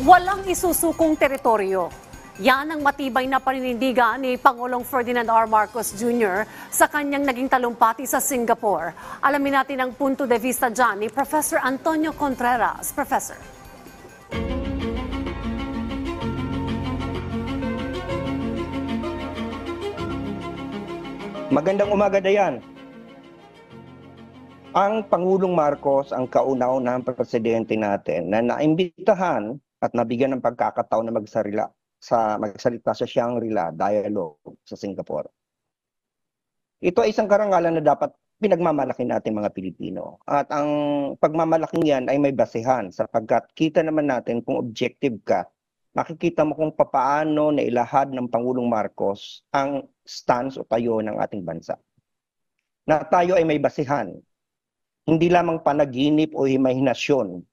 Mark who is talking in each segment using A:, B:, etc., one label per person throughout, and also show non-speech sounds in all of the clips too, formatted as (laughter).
A: Walang isusukong teritoryo. Yan ang matibay na paninindigan ni Pangulong Ferdinand R. Marcos Jr. sa kanyang naging talumpati sa Singapore. Alamin natin ang punto de vista dyan ni Professor Antonio Contreras. Professor. Magandang umaga, Dayan. Ang Pangulong Marcos ang kauna-unahang presidente natin na naimbitahan at nabigyan ng pagkakataon na magsarila sa magsalita sa Shangri-La Dialogue sa Singapore. Ito ay isang karangalan na dapat pinagmamalaki natin mga Pilipino. At ang pagmamalaking yan ay may basehan sapagkat kita naman natin kung objective ka, makikita mo kung papaano nailahad ng Pangulong Marcos ang stance o tayo ng ating bansa. Na tayo ay may basehan, hindi lamang panaginip o imahinasyon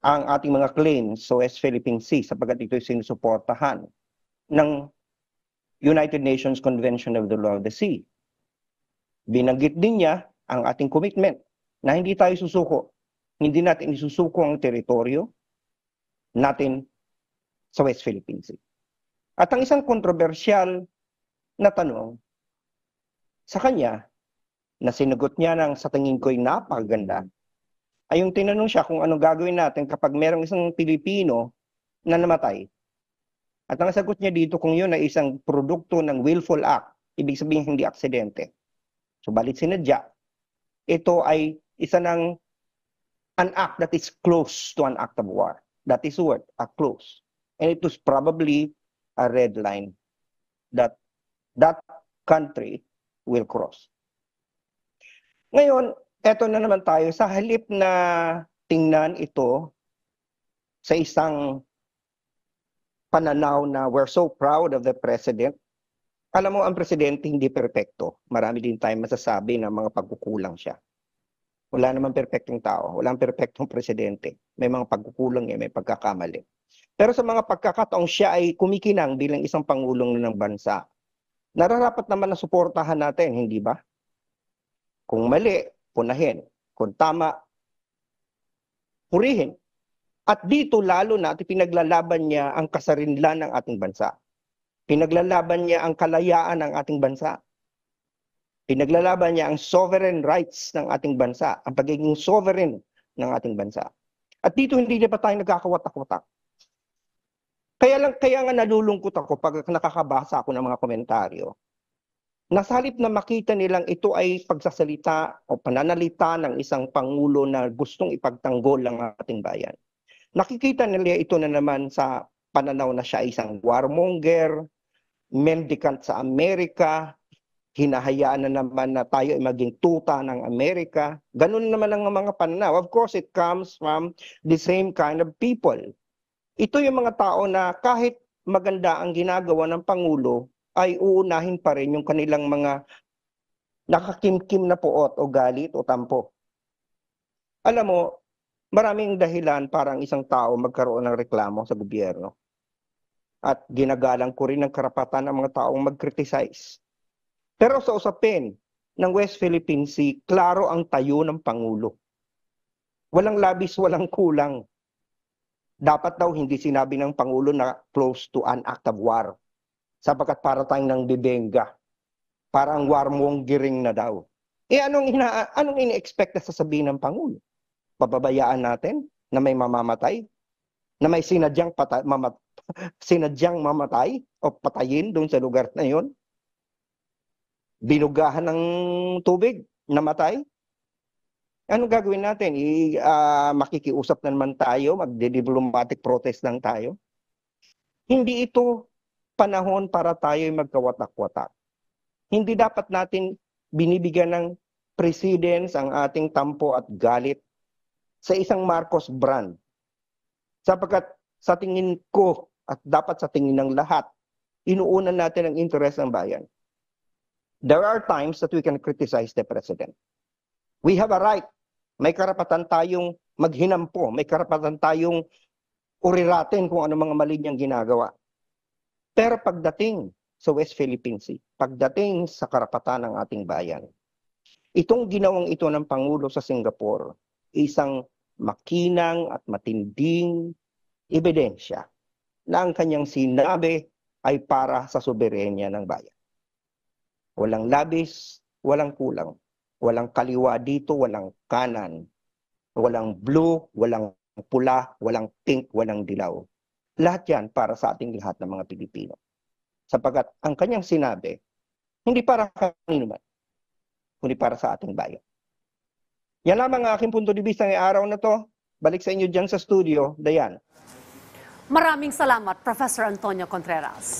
A: ang ating mga claim sa West Philippine Sea sapagkat ay sinusuportahan ng United Nations Convention of the Law of the Sea. Binanggit din niya ang ating commitment na hindi tayo susuko. Hindi natin isusuko ang teritoryo natin sa West Philippine Sea. At ang isang kontrobersyal na tanong sa kanya na sinagot niya ng sa tingin ko'y napakaganda ay yung tinanong siya kung ano gagawin natin kapag merong isang Pilipino na namatay. At ang sagot niya dito kung yun ay isang produkto ng willful act, ibig sabihin hindi aksidente. So balit sinadya, ito ay isa ng an act that is close to an act of war. That is what, a close. And it was probably a red line that that country will cross. Ngayon, eto na naman tayo sa halip na tingnan ito sa isang pananaw na we're so proud of the president. Alam mo, ang presidente hindi perpekto. Marami din tayong masasabi na mga pagkukulang siya. Wala naman perfectong tao. Walang perfectong presidente. May mga pagkukulang niya, eh, may pagkakamali. Pero sa mga pagkakataong siya ay kumikinang bilang isang pangulong ng bansa, nararapat naman na suportahan natin, hindi ba? Kung mali, punahin. Kung tama, purihin. At dito lalo na at pinaglalaban niya ang kasarinlan ng ating bansa. Pinaglalaban niya ang kalayaan ng ating bansa. Pinaglalaban niya ang sovereign rights ng ating bansa, ang pagiging sovereign ng ating bansa. At dito hindi na pa tayo nagkakawatak-watak. Kaya lang kaya nga nalulungkot ako pag nakakabasa ako ng mga komentaryo Nasalip na makita nilang ito ay pagsasalita o pananalita ng isang pangulo na gustong ipagtanggol ang ating bayan. Nakikita nila ito na naman sa pananaw na siya ay isang warmonger, mendicant sa Amerika, hinahayaan na naman na tayo ay maging tuta ng Amerika. Ganun naman ang mga pananaw. Of course, it comes from the same kind of people. Ito yung mga tao na kahit maganda ang ginagawa ng Pangulo, ay uunahin pa rin yung kanilang mga nakakimkim na puot o galit o tampo. Alam mo, maraming dahilan para ang isang tao magkaroon ng reklamo sa gobyerno. At ginagalang ko rin ang karapatan ng mga taong mag-criticize. Pero sa usapin ng West Philippine Sea, klaro ang tayo ng Pangulo. Walang labis, walang kulang. Dapat daw hindi sinabi ng Pangulo na close to an act of war sapagkat para tayong nang bibengga. Parang warmong giring na daw. E anong, ina, anong ini-expect na sasabihin ng Pangulo? Pababayaan natin na may mamamatay? Na may sinadyang, patay, mamat, (laughs) sinadyang mamatay o patayin doon sa lugar na yon? Binugahan ng tubig? Namatay? Ano gagawin natin? I, uh, makikiusap na naman tayo, magde-diplomatic protest lang tayo. Hindi ito panahon para tayo'y magkawatak-watak. Hindi dapat natin binibigyan ng precedence ang ating tampo at galit sa isang Marcos brand. Sapagkat sa tingin ko at dapat sa tingin ng lahat, inuunan natin ang interes ng bayan. There are times that we can criticize the president. We have a right. May karapatan tayong maghinampo. May karapatan tayong uriratin kung ano mga mali niyang ginagawa. Pero pagdating sa West Philippine Sea, pagdating sa karapatan ng ating bayan, itong ginawang ito ng Pangulo sa Singapore, isang makinang at matinding ebidensya na ang kanyang sinabi ay para sa soberenya ng bayan. Walang labis, walang kulang, walang kaliwa dito, walang kanan, walang blue, walang pula, walang pink, walang dilaw lahat yan para sa ating lahat ng mga Pilipino. Sapagat ang kanyang sinabi, hindi para kanino man, kundi para sa ating bayan. Yan lamang ang aking punto de vista ngayong araw na to. Balik sa inyo dyan sa studio, Dayan. Maraming salamat, Professor Antonio Contreras.